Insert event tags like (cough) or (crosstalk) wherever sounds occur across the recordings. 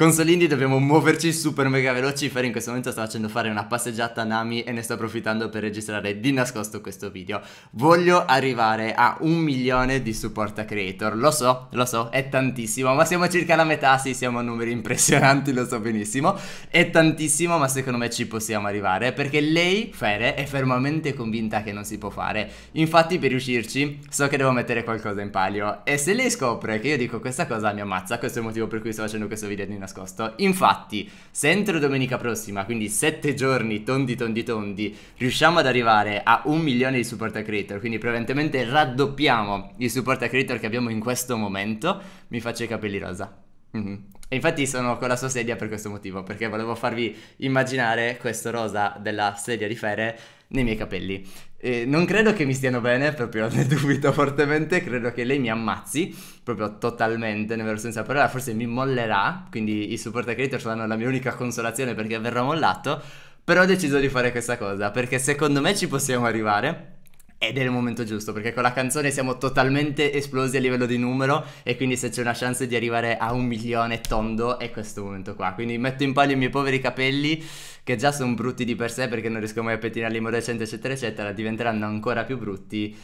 Con Salini dobbiamo muoverci super mega veloci, Fer in questo momento sta facendo fare una passeggiata a Nami e ne sto approfittando per registrare di nascosto questo video. Voglio arrivare a un milione di supporta creator, lo so, lo so, è tantissimo, ma siamo circa la metà, sì, siamo a numeri impressionanti, lo so benissimo, è tantissimo, ma secondo me ci possiamo arrivare, perché lei, Fere, è fermamente convinta che non si può fare. Infatti per riuscirci so che devo mettere qualcosa in palio e se lei scopre che io dico questa cosa mi ammazza, questo è il motivo per cui sto facendo questo video di nascosto nascosto. Infatti, se entro domenica prossima, quindi sette giorni tondi tondi tondi, riusciamo ad arrivare a un milione di supporter creator, quindi prevalentemente raddoppiamo i supporter creator che abbiamo in questo momento, mi faccio i capelli rosa. Mm-hmm. E infatti sono con la sua sedia per questo motivo, perché volevo farvi immaginare questo rosa della sedia di Fere nei miei capelli. Eh, non credo che mi stiano bene, proprio (laughs) ne dubito fortemente, credo che lei mi ammazzi, proprio totalmente, nel vero senso parola, forse mi mollerà, quindi i supporter creator saranno la mia unica consolazione perché verrò mollato, però ho deciso di fare questa cosa, perché secondo me ci possiamo arrivare, ed è il momento giusto perché con la canzone siamo totalmente esplosi a livello di numero e quindi se c'è una chance di arrivare a un milione tondo è questo momento qua. Quindi metto in palio i miei poveri capelli che già sono brutti di per sé perché non riesco mai a pettinarli in modo decente eccetera eccetera, diventeranno ancora più brutti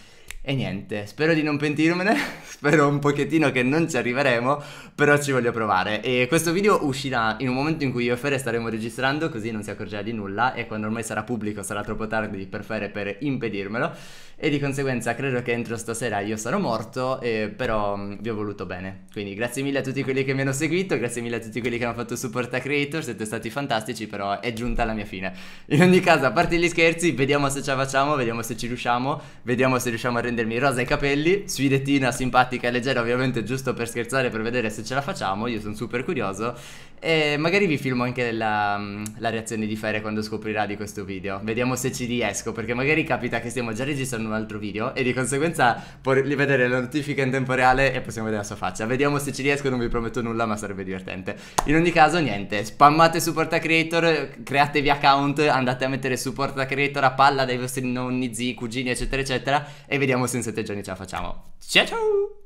e niente, spero di non pentirmene, (laughs) spero un pochettino che non ci arriveremo, però ci voglio provare. E questo video uscirà in un momento in cui io e Fere staremo registrando, così non si accorgerà di nulla e quando ormai sarà pubblico sarà troppo tardi per Fere per impedirmelo. E di conseguenza credo che entro stasera io sarò morto, eh, però mm, vi ho voluto bene. Quindi grazie mille a tutti quelli che mi hanno seguito, grazie mille a tutti quelli che hanno fatto support a Creator, siete stati fantastici, però è giunta la mia fine. In ogni caso, a parte gli scherzi, vediamo se ce la facciamo, vediamo se ci riusciamo, vediamo se riusciamo a rendere prendermi rosa ai capelli, sfidetina simpatica e leggera ovviamente giusto per scherzare per vedere se ce la facciamo, io sono super curioso e magari vi filmo anche la, mm, la reazione di Fere quando scoprirà di questo video, vediamo se ci riesco perché magari capita che stiamo già registrando un altro video e di conseguenza porli vedere la notifica in tempo reale e possiamo vedere la sua faccia, vediamo se ci riesco, non vi prometto nulla ma sarebbe divertente. In ogni caso niente, spammate supporta creator, createvi account, andate a mettere supporta creator a palla dai vostri nonni, zii, cugini eccetera eccetera e vediamo vediamo se in sette giorni ce la facciamo. Ciao ciao!